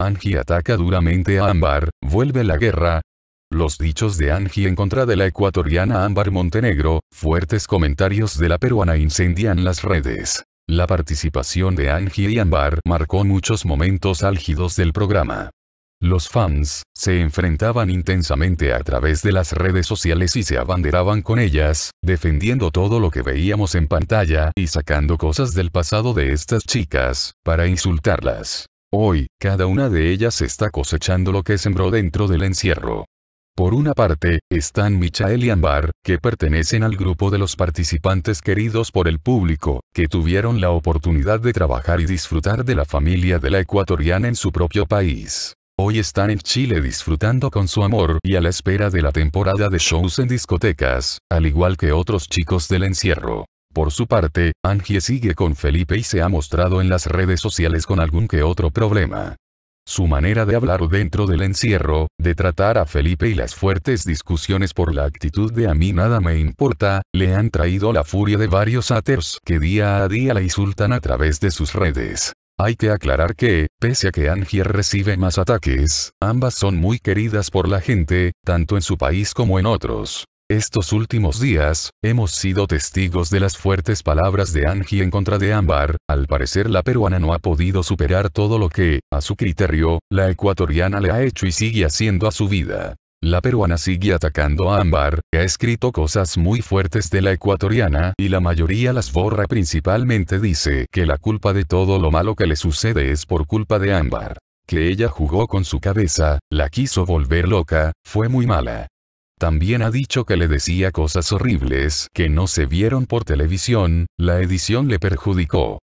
Angie ataca duramente a Ámbar, vuelve la guerra. Los dichos de Angie en contra de la ecuatoriana Ámbar Montenegro, fuertes comentarios de la peruana incendian las redes. La participación de Angie y Ámbar marcó muchos momentos álgidos del programa. Los fans, se enfrentaban intensamente a través de las redes sociales y se abanderaban con ellas, defendiendo todo lo que veíamos en pantalla y sacando cosas del pasado de estas chicas, para insultarlas. Hoy, cada una de ellas está cosechando lo que sembró dentro del encierro. Por una parte, están Michael y Ambar, que pertenecen al grupo de los participantes queridos por el público, que tuvieron la oportunidad de trabajar y disfrutar de la familia de la ecuatoriana en su propio país. Hoy están en Chile disfrutando con su amor y a la espera de la temporada de shows en discotecas, al igual que otros chicos del encierro. Por su parte, Angie sigue con Felipe y se ha mostrado en las redes sociales con algún que otro problema. Su manera de hablar dentro del encierro, de tratar a Felipe y las fuertes discusiones por la actitud de a mí nada me importa, le han traído la furia de varios haters que día a día la insultan a través de sus redes. Hay que aclarar que, pese a que Angie recibe más ataques, ambas son muy queridas por la gente, tanto en su país como en otros. Estos últimos días, hemos sido testigos de las fuertes palabras de Angie en contra de Ámbar, al parecer la peruana no ha podido superar todo lo que, a su criterio, la ecuatoriana le ha hecho y sigue haciendo a su vida. La peruana sigue atacando a Ámbar, que ha escrito cosas muy fuertes de la ecuatoriana y la mayoría las borra principalmente dice que la culpa de todo lo malo que le sucede es por culpa de Ámbar. Que ella jugó con su cabeza, la quiso volver loca, fue muy mala. También ha dicho que le decía cosas horribles que no se vieron por televisión, la edición le perjudicó.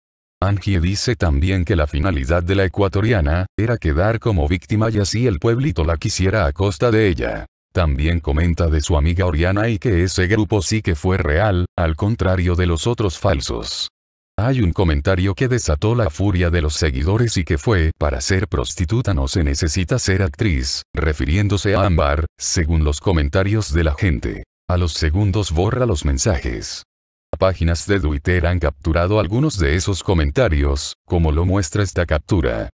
Angie dice también que la finalidad de la ecuatoriana, era quedar como víctima y así el pueblito la quisiera a costa de ella. También comenta de su amiga Oriana y que ese grupo sí que fue real, al contrario de los otros falsos. Hay un comentario que desató la furia de los seguidores y que fue, para ser prostituta no se necesita ser actriz, refiriéndose a Ambar, según los comentarios de la gente. A los segundos borra los mensajes. Páginas de Twitter han capturado algunos de esos comentarios, como lo muestra esta captura.